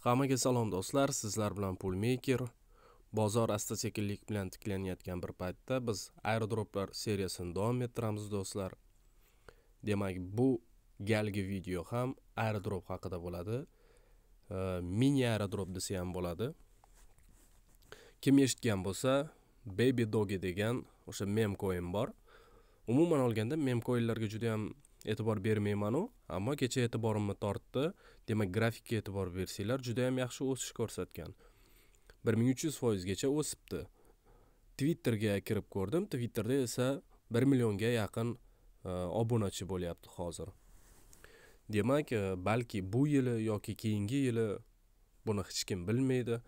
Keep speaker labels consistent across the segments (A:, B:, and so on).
A: Hammaga salom do'stlar, sizlar bilan Pulmaker. Bozor asta sekinlik bilan tiklanayotgan bir paytda biz airdroplar seriyasini davom ettiramiz do'stlar. Demak, bu galgi video ham airdrop haqida bo'ladi. E, mini airdrop desa ham bo'ladi. Kim eshitgan bo'lsa, Baby Doge degan o'sha mem coin bor. Umuman olganda mem coinlarga juda ham e'tibor bermaymanu ammo kecha e'tiborimni tortdi demak grafikka e'tibor bersanglar juda yam yaxshi o'sish ko'rsatgan bir ming uch yuz foizgacha o'sibdi twitterga kirib ko'rdim twitterda esa bir millionga yaqin e, obunachi bo'lyapti hozir demak e, balki bu yili yoki keyingi yili buni hech kim bilmaydi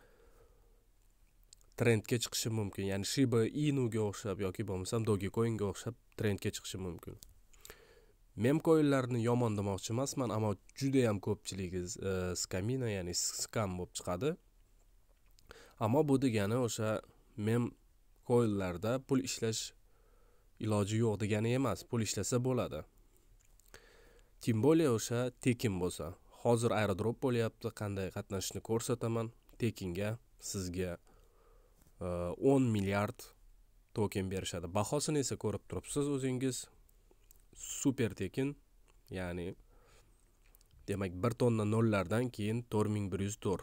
A: trendga chiqishi mumkin ya'ni shiba inuga o'xshab yoki bo'lmasam coinga o'xshab trendga chiqishi mumkin memkoyillarni yomon demoqchi emasman ammo juda judayam ko'pchiligi e, skamina ya'ni skam bo'lib chiqadi ammo bu degani o'sha mem coinlarda pul ishlash iloji yo'q degani emas pul ishlasa bo'ladi тем более o'sha tekin bo'lsa hozir aerodrop bo'lyapti qanday qatnashishni ko'rsataman tekinga sizga e, o'n milliard token berishadi bahosini esa ko'rib turibsiz o'zingiz super tekin ya'ni demak bir tonna nollardan keyin to'rt ming bir yuz to'rt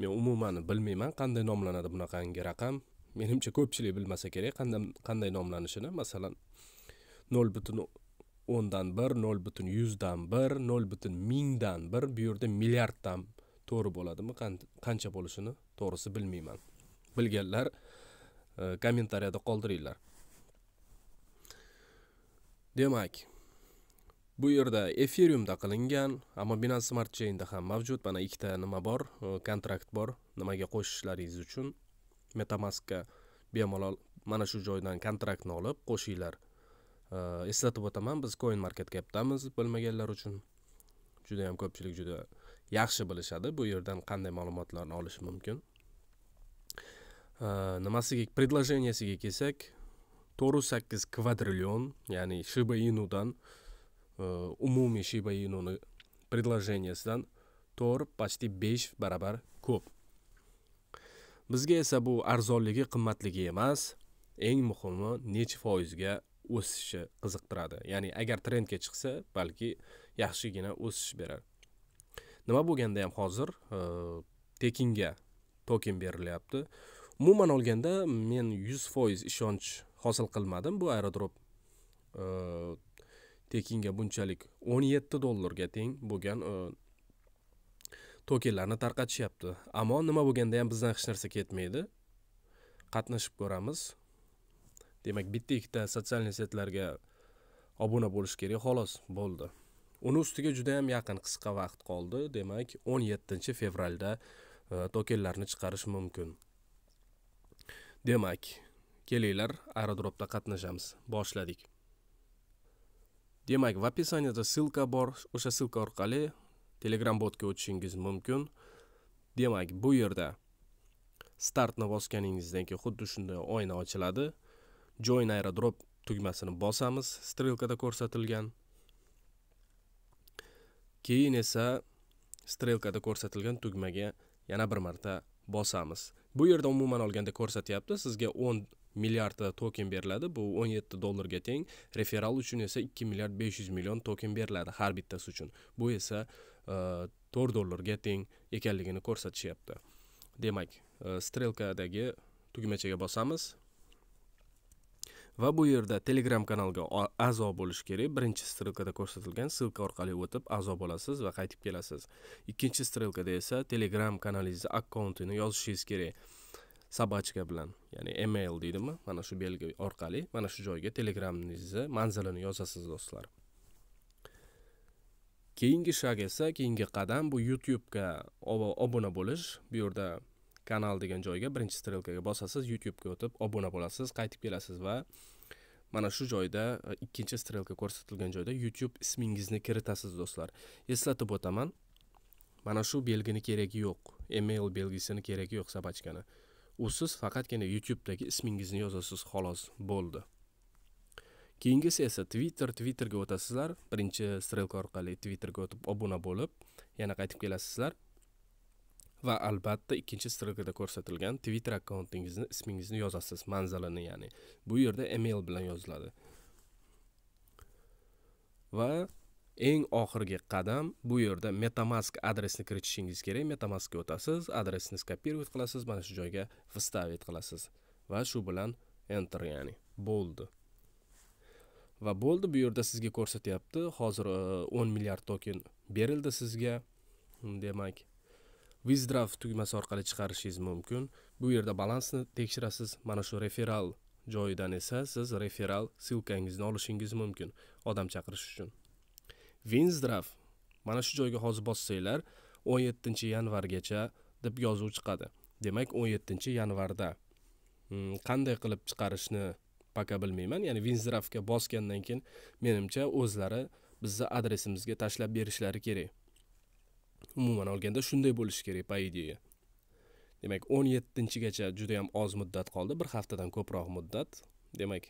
A: men umuman bilmayman qanday nomlanadi bunaqangi raqam menimcha ko'pchilik bilmasa kerak qanday qanday nomlanishini masalan nol butun o'ndan bir nol butun yuzdan bir nol butun mingdan bir bu yerda milliarddan to'g'ri bo'ladimi qancha bo'lishini to'g'risi bilmayman bilganlar e, kommentariyada qoldiringlar demak bu yerda Ethereumda qilingan ammo binance smart chainda ham mavjud mana ikkita nima bor e, kontrakt bor nimaga qo'shishlaringiz uchun metamaskga bemalol mana shu joydan kontraktni olib qo'shinglar e, eslatib o'taman biz coin market capdamiz bilmaganlar uchun juda yam ko'pchilik juda yaxshi bilishadi bu yerdan qanday ma'lumotlarni olish mumkin e, nimasiga предложениесiga kelsak to'rt sakkiz kvadrillion ya'ni shiba inudan e, umumiy shiba inuni предложениясidan to'rt почти besh barobar ko'p bizga esa bu arzonligi qimmatligi emas eng muhimi necha foizga o'sishi qiziqtiradi ya'ni agar trendga chiqsa balki yaxshigina o'sish berar nima bo'lganda ham hozir tekinga e, token berilyapti umuman olganda men yuz foiz ishonch hosil qilmadim bu aerodrop e, tekinga bunchalik o'n yetti dollarga teng bo'lgan e, tokenlarni tarqatishyapti ammo nima bo'lganda ham bizdan hech narsa ketmaydi qatnashib ko'ramiz demak bitta ikkita sotsialniy setlarga obuna bo'lish kerak xolos bo'ldi uni ustiga juda yam yaqin qisqa vaqt qoldi demak o'n yettinchi fevralda e, tokenlarni chiqarish mumkin demak kelinglar aerodropda qatnashamiz boshladik demak в описаниеda ссылка bor o'sha ссылка orqali telegram botga o'tishingiz mumkin demak bu yerda startni bosganingizdan keyin xuddi shunday oyna ochiladi join aerodrop tugmasini bosamiz strelkada ko'rsatilgan keyin esa strelkada ko'rsatilgan tugmaga yana bir marta bosamiz bu yerda umuman olganda ko'rsatyapti sizga 10 milliardta token beriladi bu 17 dollarga teng referal uchun esa 2 milliard 500 million token beriladi har bittasi uchun bu esa 4 e, dollarga teng ekanligini ko'rsatishyapti demak e, strelkadagi tugmachaga bosamiz va bu yerda telegram kanalga a'zo bo'lish kerak birinchi strelkada ko'rsatilgan ssilka orqali o'tib a'zo bo'lasiz va qaytib kelasiz ikkinchi strelkada esa telegram kanalingizni akkauntini yozishingiz kerak собачка bilan ya'ni email deydimi mana shu belgi orqali mana shu joyga telegramingizni manzilini yozasiz do'stlar keyingi shag esa keyingi qadam bu youtubega obuna bo'lish bu yerda kanal degan joyga birinchi strelkaga bosasiz youtubega o'tib obuna bo'lasiz qaytib kelasiz va mana shu joyda e, ikkinchi strelka ko'rsatilgan joyda youtube ismingizni kiritasiz do'stlar eslatib o'taman mana shu belgini keragi yo'q email belgisini keragi yo'q собачкani u siz faqatgina youtubedagi ismingizni yozasiz xolos bo'ldi keyingisi esa twitter twitterga o'tasizlar birinchi strelka orqali twitterga o'tib obuna bo'lib yana qaytib kelasizlar va albatta ikkinchi strelkada ko'rsatilgan twitter akkauntingizni ismingizni yozasiz manzilini ya'ni bu yerda email bilan yoziladi va eng oxirgi qadam bu yerda metamask adresni kiritishingiz kerak metamaskga o'tasiz adresni skopirovat qilasiz mana shu joyga выставить qilasiz va shu bilan enter ya'ni bo'ldi va bo'ldi bu yerda sizga ko'rsatyapti hozir 10 e, milliard token berildi sizga hmm, demak withdraw tugmasi orqali chiqarishingiz mumkin bu yerda balansni tekshirasiz mana shu referral joyidan esa siz referral ssilkangizni olishingiz mumkin odam chaqirish uchun Winsdraf. mana shu joyga hozir bossanglar 17 yanvargacha deb yozuv chiqadi demak 17 yanvarda hmm, qanday qilib chiqarishni paka bilmayman ya'ni Winsdrafga bosgandan keyin menimcha o'zlari bizni adresimizga tashlab berishlari kerak umuman olganda shunday bo'lishi kerak по ideya. demak 17-gacha juda ham oz muddat qoldi bir haftadan ko'proq muddat demak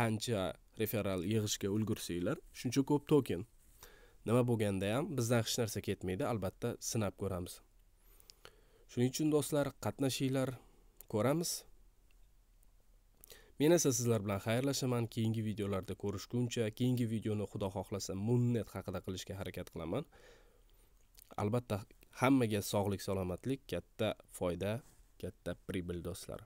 A: qancha referral yig'ishga ulgursanglar shuncha ko'p token nima bo'lganda ham bizdan hech narsa ketmaydi albatta sinab ko'ramiz shuning uchun do'stlar qatnashinglar ko'ramiz men esa sizlar bilan xayrlashaman keyingi videolarda ko'rishguncha keyingi videoni xudo xohlasa munnet haqida qilishga harakat qilaman albatta hammaga sog'lik salomatlik katta foyda katta pribil do'stlar